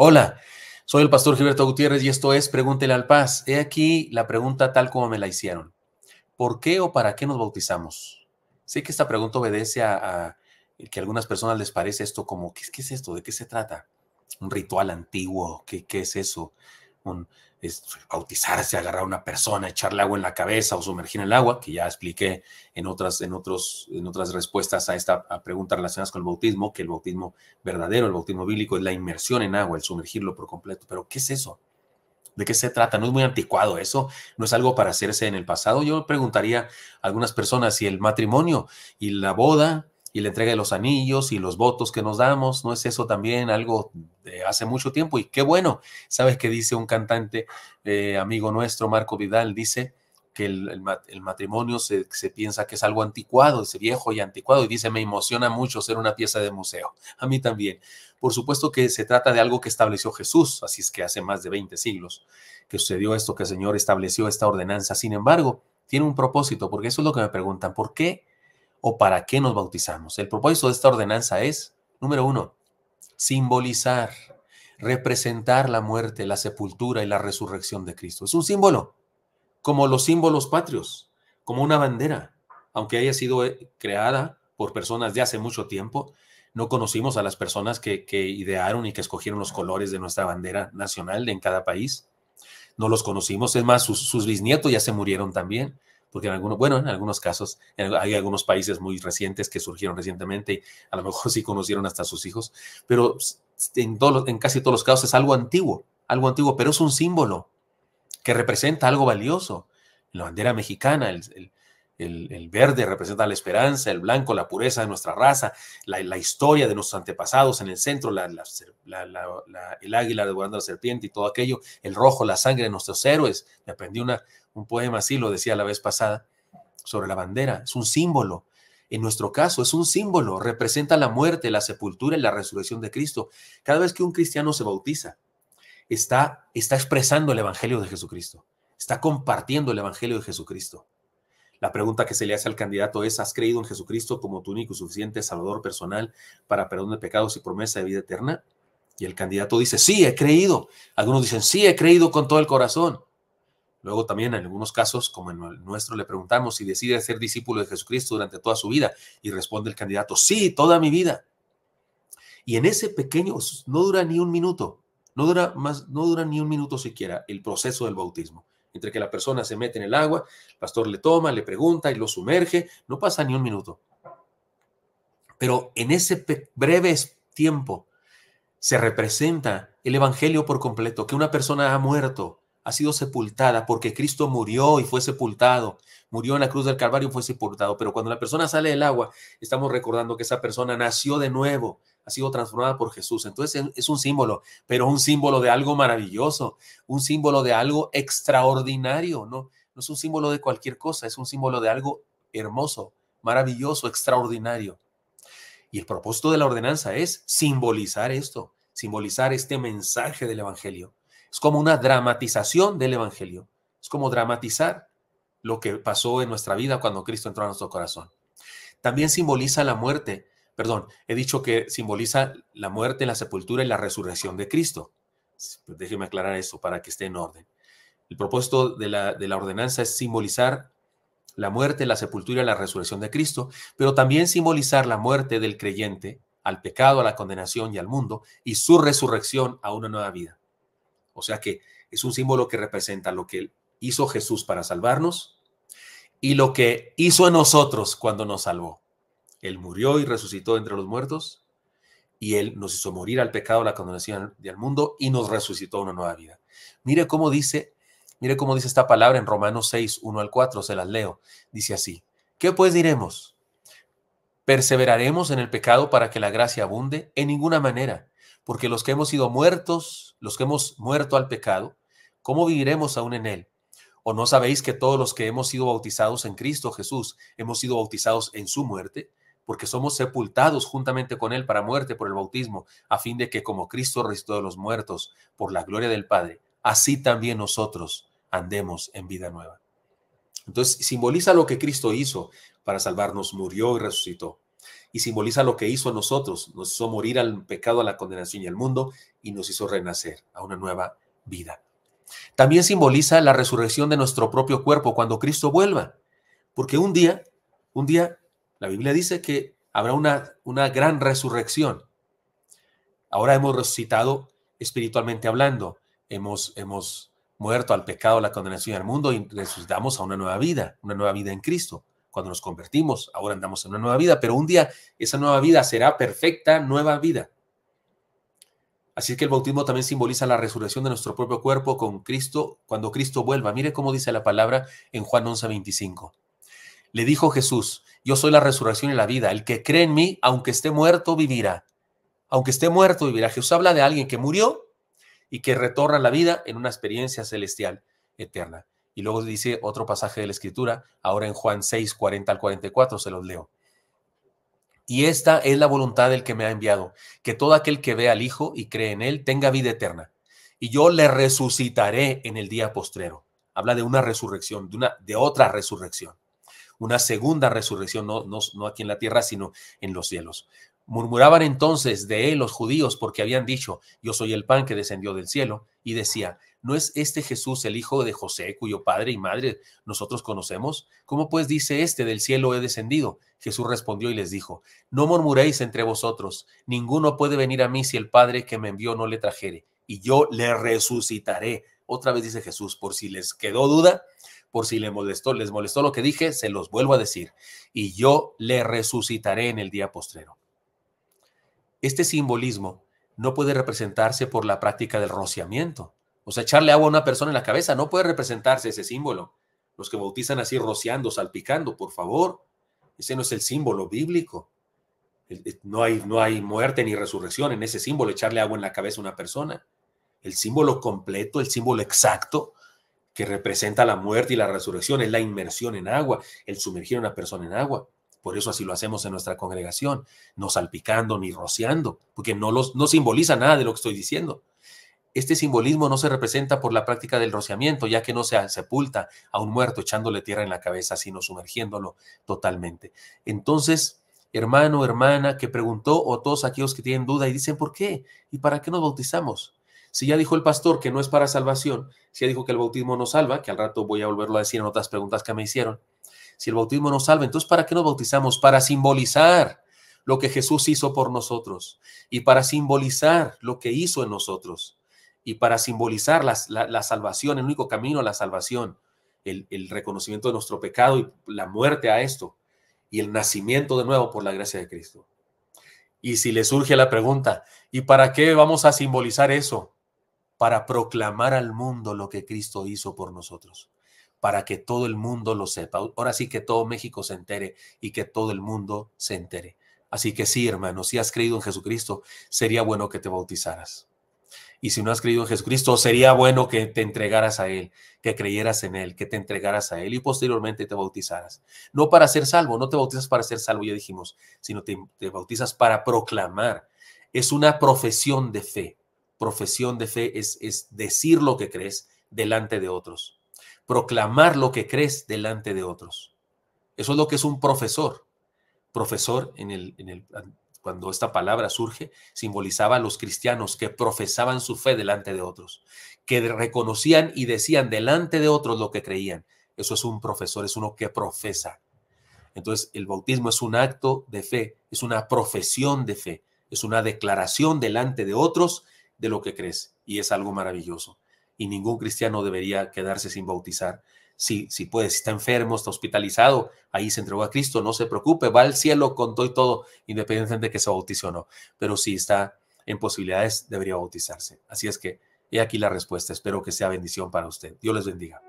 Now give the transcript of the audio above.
Hola, soy el pastor Gilberto Gutiérrez y esto es Pregúntele al Paz. He aquí la pregunta tal como me la hicieron. ¿Por qué o para qué nos bautizamos? Sé que esta pregunta obedece a, que a algunas personas les parece esto como, ¿qué, es esto? ¿De qué se trata? ¿Un ritual antiguo? qué es eso? es, pues, bautizarse, agarrar a una persona, echarle agua en la cabeza o sumergir en el agua, que ya expliqué en otras, en otros, en otras respuestas a esta pregunta relacionadas con el bautismo, que el bautismo verdadero, el bautismo bíblico es la inmersión en agua, el sumergirlo por completo. Pero, ¿qué es eso? ¿De qué se trata? No es muy anticuado eso, no es algo para hacerse en el pasado. Yo preguntaría a algunas personas si el matrimonio y la boda y la entrega de los anillos y los votos que nos damos, ¿no es eso también algo de hace mucho tiempo? Y qué bueno, ¿sabes qué dice un cantante eh, amigo nuestro, Marco Vidal? Dice que el, matrimonio se, se, piensa que es algo anticuado, es viejo y anticuado, y dice, me emociona mucho ser una pieza de museo. A mí también. Por supuesto que se trata de algo que estableció Jesús, así es que hace más de 20 siglos que sucedió esto, que el Señor estableció esta ordenanza. Sin embargo, tiene un propósito, porque eso es lo que me preguntan, ¿por qué? o para qué nos bautizamos. El propósito de esta ordenanza es, número uno, simbolizar, representar la muerte, la sepultura y la resurrección de Cristo. Es un símbolo, como los símbolos patrios, como una bandera, aunque haya sido eh, creada por personas de hace mucho tiempo, no conocimos a las personas que, idearon y que escogieron los colores de nuestra bandera nacional en cada país. No los conocimos, es más, sus bisnietos ya se murieron también porque en algunos, bueno, en algunos casos, hay algunos países muy recientes que surgieron recientemente y a lo mejor sí conocieron hasta sus hijos, pero en, casi todos los casos es algo antiguo, algo antiguo, pero es un símbolo que representa algo valioso. La bandera mexicana, el, el, verde representa la esperanza, el blanco la pureza de nuestra raza, la, historia de nuestros antepasados en el centro, el águila devorando la serpiente y todo aquello, el rojo, la sangre de nuestros héroes. Me aprendí un poema así, lo decía la vez pasada, sobre la bandera. Es un símbolo. En nuestro caso, es un símbolo, representa la muerte, la sepultura y la resurrección de Cristo. Cada vez que un cristiano se bautiza, está, está expresando el Evangelio de Jesucristo, está compartiendo el Evangelio de Jesucristo. La pregunta que se le hace al candidato es, ¿has creído en Jesucristo como tu único y suficiente Salvador personal para perdón de pecados y promesa de vida eterna? Y el candidato dice, sí, he creído. Algunos dicen, sí, he creído con todo el corazón. Luego también en algunos casos, como en el nuestro, le preguntamos si decide ser discípulo de Jesucristo durante toda su vida. Y responde el candidato, sí, toda mi vida. Y en ese pequeño, no dura ni un minuto, no dura, más, no dura ni un minuto siquiera el proceso del bautismo. Entre que la persona se mete en el agua, el pastor le toma, le pregunta y lo sumerge, no pasa ni un minuto. Pero en ese breve tiempo se representa el Evangelio por completo, que una persona ha muerto, ha sido sepultada porque Cristo murió y fue sepultado, murió en la cruz del Calvario y fue sepultado. Pero cuando la persona sale del agua, estamos recordando que esa persona nació de nuevo, ha sido transformada por Jesús. Entonces es un símbolo, pero un símbolo de algo maravilloso, un símbolo de algo extraordinario, ¿no? No es un símbolo de cualquier cosa, es un símbolo de algo hermoso, maravilloso, extraordinario. Y el propósito de la ordenanza es simbolizar esto, simbolizar este mensaje del Evangelio. Es como una dramatización del Evangelio. Es como dramatizar lo que pasó en nuestra vida cuando Cristo entró a nuestro corazón. También simboliza la muerte, perdón, he dicho que simboliza la muerte, la sepultura y la resurrección de Cristo. Pues, déjeme aclarar eso para que esté en orden. El propósito de la, ordenanza es simbolizar la muerte, la sepultura y la resurrección de Cristo, pero también simbolizar la muerte del creyente al pecado, a la condenación y al mundo, y su resurrección a una nueva vida. O sea que es un símbolo que representa lo que hizo Jesús para salvarnos y lo que hizo a nosotros cuando nos salvó. Él murió y resucitó entre los muertos y Él nos hizo morir al pecado, la condenación del mundo y nos resucitó una nueva vida. Mire cómo dice, mire cómo dice esta palabra en Romanos 6, 1 al 4, se las leo. Dice así, ¿qué pues diremos? ¿Perseveraremos en el pecado para que la gracia abunde? En ninguna manera, porque los que hemos sido muertos, los que hemos muerto al pecado, ¿cómo viviremos aún en él? ¿O no sabéis que todos los que hemos sido bautizados en Cristo Jesús hemos sido bautizados en su muerte? porque somos sepultados juntamente con Él para muerte por el bautismo, a fin de que como Cristo resucitó de los muertos por la gloria del Padre, así también nosotros andemos en vida nueva. Entonces simboliza lo que Cristo hizo para salvarnos, murió y resucitó. Y simboliza lo que hizo a nosotros, nos hizo morir al pecado, a la condenación y al mundo, y nos hizo renacer a una nueva vida. También simboliza la resurrección de nuestro propio cuerpo cuando Cristo vuelva, porque un día, un día la Biblia dice que habrá una, una gran resurrección. Ahora hemos resucitado espiritualmente hablando. Hemos, hemos muerto al pecado, la condenación del mundo y resucitamos a una nueva vida, una nueva vida en Cristo. Cuando nos convertimos, ahora andamos en una nueva vida, pero un día esa nueva vida será perfecta, nueva vida. Así que el bautismo también simboliza la resurrección de nuestro propio cuerpo con Cristo cuando Cristo vuelva. Mire cómo dice la palabra en Juan 11:25. Le dijo Jesús, yo soy la resurrección y la vida. El que cree en mí, aunque esté muerto, vivirá. Aunque esté muerto, vivirá. Jesús habla de alguien que murió y que retorna a la vida en una experiencia celestial eterna. Y luego dice otro pasaje de la Escritura, ahora en Juan 6, 40 al 44, se los leo. Y esta es la voluntad del que me ha enviado, que todo aquel que ve al Hijo y cree en Él tenga vida eterna. Y yo le resucitaré en el día postrero. Habla de una resurrección, de, una, de otra resurrección una segunda resurrección, no, no aquí en la tierra, sino en los cielos. Murmuraban entonces de él los judíos porque habían dicho, yo soy el pan que descendió del cielo, y decía, ¿no es este Jesús el hijo de José, cuyo padre y madre nosotros conocemos? ¿Cómo pues dice este, del cielo he descendido? Jesús respondió y les dijo, no murmuréis entre vosotros, ninguno puede venir a mí si el Padre que me envió no le trajere, y yo le resucitaré. Otra vez dice Jesús, por si les quedó duda, por si les molestó, les molestó lo que dije, se los vuelvo a decir. Y yo le resucitaré en el día postrero. Este simbolismo no puede representarse por la práctica del rociamiento. O sea, echarle agua a una persona en la cabeza no puede representarse ese símbolo. Los que bautizan así rociando, salpicando, por favor. Ese no es el símbolo bíblico. no hay muerte ni resurrección en ese símbolo, echarle agua en la cabeza a una persona. El símbolo completo, el símbolo exacto, que representa la muerte y la resurrección, es la inmersión en agua, el sumergir a una persona en agua. Por eso así lo hacemos en nuestra congregación, no salpicando ni rociando, porque no, los, no simboliza nada de lo que estoy diciendo. Este simbolismo no se representa por la práctica del rociamiento, ya que no se sepulta a un muerto echándole tierra en la cabeza, sino sumergiéndolo totalmente. Entonces, hermano, hermana, que preguntó, o todos aquellos que tienen duda y dicen, ¿por qué? ¿Y para qué nos bautizamos? Si ya dijo el pastor que no es para salvación, si ya dijo que el bautismo no salva, que al rato voy a volverlo a decir en otras preguntas que me hicieron, si el bautismo no salva, entonces ¿para qué nos bautizamos? Para simbolizar lo que Jesús hizo por nosotros y para simbolizar lo que hizo en nosotros y para simbolizar la, salvación, el único camino a la salvación, el, reconocimiento de nuestro pecado y la muerte a esto y el nacimiento de nuevo por la gracia de Cristo. Y si le surge la pregunta, ¿y para qué vamos a simbolizar eso? para proclamar al mundo lo que Cristo hizo por nosotros, para que todo el mundo lo sepa. Ahora sí que todo México se entere y que todo el mundo se entere. Así que sí, hermano, si has creído en Jesucristo, sería bueno que te bautizaras. Y si no has creído en Jesucristo, sería bueno que te entregaras a Él, que creyeras en Él, que te entregaras a Él y posteriormente te bautizaras. No para ser salvo, no te bautizas para ser salvo, ya dijimos, sino te, te bautizas para proclamar. Es una profesión de fe profesión de fe es, es decir lo que crees delante de otros, proclamar lo que crees delante de otros. Eso es lo que es un profesor. Profesor, en el, en el, cuando esta palabra surge, simbolizaba a los cristianos que profesaban su fe delante de otros, que reconocían y decían delante de otros lo que creían. Eso es un profesor, es uno que profesa. Entonces, el bautismo es un acto de fe, es una profesión de fe, es una declaración delante de otros de lo que crees y es algo maravilloso. Y ningún cristiano debería quedarse sin bautizar. Si, si puede, si está enfermo, está hospitalizado, ahí se entregó a Cristo, no se preocupe, va al cielo con todo y todo, independientemente de que se bautice o no. Pero si está en posibilidades, debería bautizarse. Así es que he aquí la respuesta. Espero que sea bendición para usted. Dios les bendiga.